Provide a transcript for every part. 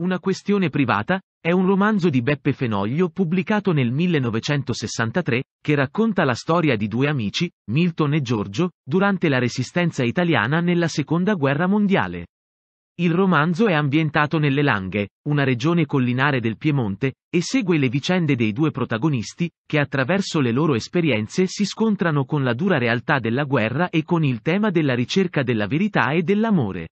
Una questione privata è un romanzo di Beppe Fenoglio pubblicato nel 1963 che racconta la storia di due amici, Milton e Giorgio, durante la resistenza italiana nella Seconda Guerra Mondiale. Il romanzo è ambientato nelle Langhe, una regione collinare del Piemonte, e segue le vicende dei due protagonisti, che attraverso le loro esperienze si scontrano con la dura realtà della guerra e con il tema della ricerca della verità e dell'amore.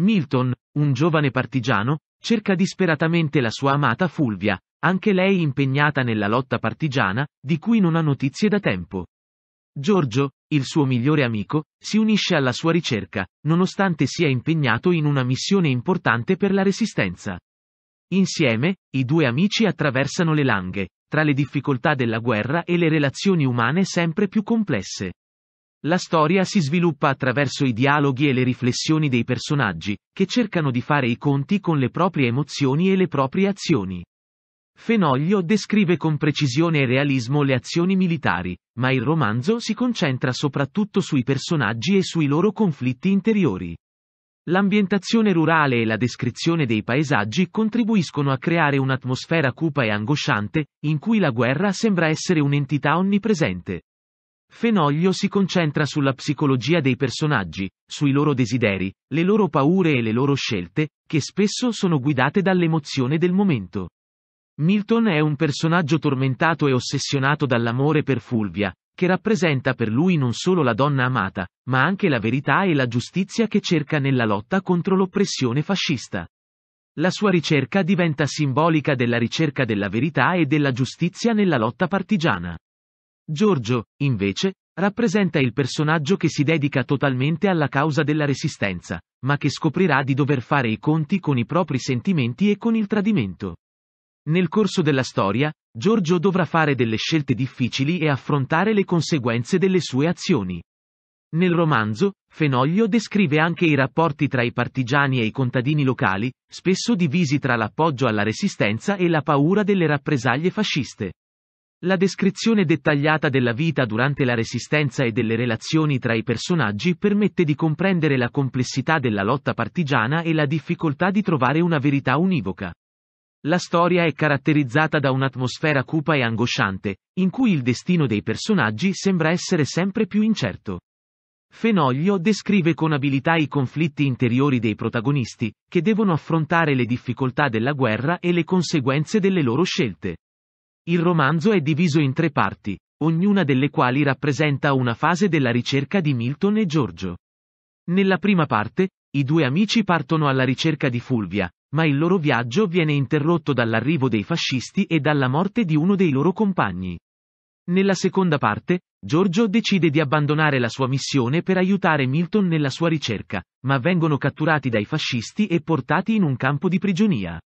Milton, un giovane partigiano, cerca disperatamente la sua amata Fulvia, anche lei impegnata nella lotta partigiana, di cui non ha notizie da tempo. Giorgio, il suo migliore amico, si unisce alla sua ricerca, nonostante sia impegnato in una missione importante per la resistenza. Insieme, i due amici attraversano le langhe, tra le difficoltà della guerra e le relazioni umane sempre più complesse. La storia si sviluppa attraverso i dialoghi e le riflessioni dei personaggi, che cercano di fare i conti con le proprie emozioni e le proprie azioni. Fenoglio descrive con precisione e realismo le azioni militari, ma il romanzo si concentra soprattutto sui personaggi e sui loro conflitti interiori. L'ambientazione rurale e la descrizione dei paesaggi contribuiscono a creare un'atmosfera cupa e angosciante, in cui la guerra sembra essere un'entità onnipresente. Fenoglio si concentra sulla psicologia dei personaggi, sui loro desideri, le loro paure e le loro scelte, che spesso sono guidate dall'emozione del momento. Milton è un personaggio tormentato e ossessionato dall'amore per Fulvia, che rappresenta per lui non solo la donna amata, ma anche la verità e la giustizia che cerca nella lotta contro l'oppressione fascista. La sua ricerca diventa simbolica della ricerca della verità e della giustizia nella lotta partigiana. Giorgio, invece, rappresenta il personaggio che si dedica totalmente alla causa della resistenza, ma che scoprirà di dover fare i conti con i propri sentimenti e con il tradimento. Nel corso della storia, Giorgio dovrà fare delle scelte difficili e affrontare le conseguenze delle sue azioni. Nel romanzo, Fenoglio descrive anche i rapporti tra i partigiani e i contadini locali, spesso divisi tra l'appoggio alla resistenza e la paura delle rappresaglie fasciste. La descrizione dettagliata della vita durante la resistenza e delle relazioni tra i personaggi permette di comprendere la complessità della lotta partigiana e la difficoltà di trovare una verità univoca. La storia è caratterizzata da un'atmosfera cupa e angosciante, in cui il destino dei personaggi sembra essere sempre più incerto. Fenoglio descrive con abilità i conflitti interiori dei protagonisti, che devono affrontare le difficoltà della guerra e le conseguenze delle loro scelte. Il romanzo è diviso in tre parti, ognuna delle quali rappresenta una fase della ricerca di Milton e Giorgio. Nella prima parte, i due amici partono alla ricerca di Fulvia, ma il loro viaggio viene interrotto dall'arrivo dei fascisti e dalla morte di uno dei loro compagni. Nella seconda parte, Giorgio decide di abbandonare la sua missione per aiutare Milton nella sua ricerca, ma vengono catturati dai fascisti e portati in un campo di prigionia.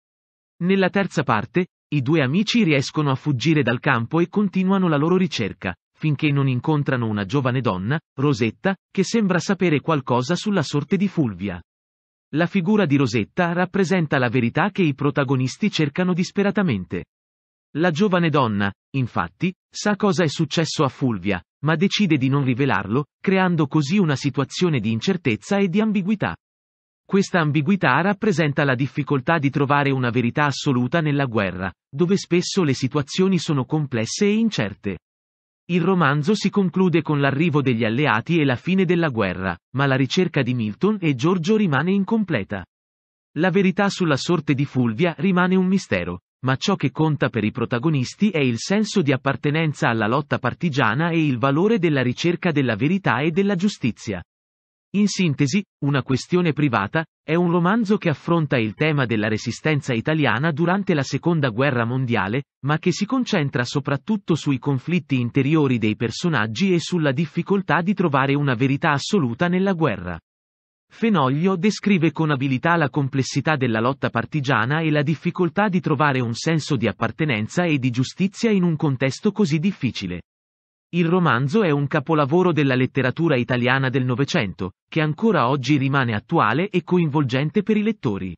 Nella terza parte, i due amici riescono a fuggire dal campo e continuano la loro ricerca, finché non incontrano una giovane donna, Rosetta, che sembra sapere qualcosa sulla sorte di Fulvia. La figura di Rosetta rappresenta la verità che i protagonisti cercano disperatamente. La giovane donna, infatti, sa cosa è successo a Fulvia, ma decide di non rivelarlo, creando così una situazione di incertezza e di ambiguità. Questa ambiguità rappresenta la difficoltà di trovare una verità assoluta nella guerra, dove spesso le situazioni sono complesse e incerte. Il romanzo si conclude con l'arrivo degli alleati e la fine della guerra, ma la ricerca di Milton e Giorgio rimane incompleta. La verità sulla sorte di Fulvia rimane un mistero, ma ciò che conta per i protagonisti è il senso di appartenenza alla lotta partigiana e il valore della ricerca della verità e della giustizia. In sintesi, Una questione privata è un romanzo che affronta il tema della resistenza italiana durante la Seconda Guerra Mondiale, ma che si concentra soprattutto sui conflitti interiori dei personaggi e sulla difficoltà di trovare una verità assoluta nella guerra. Fenoglio descrive con abilità la complessità della lotta partigiana e la difficoltà di trovare un senso di appartenenza e di giustizia in un contesto così difficile. Il romanzo è un capolavoro della letteratura italiana del Novecento, che ancora oggi rimane attuale e coinvolgente per i lettori.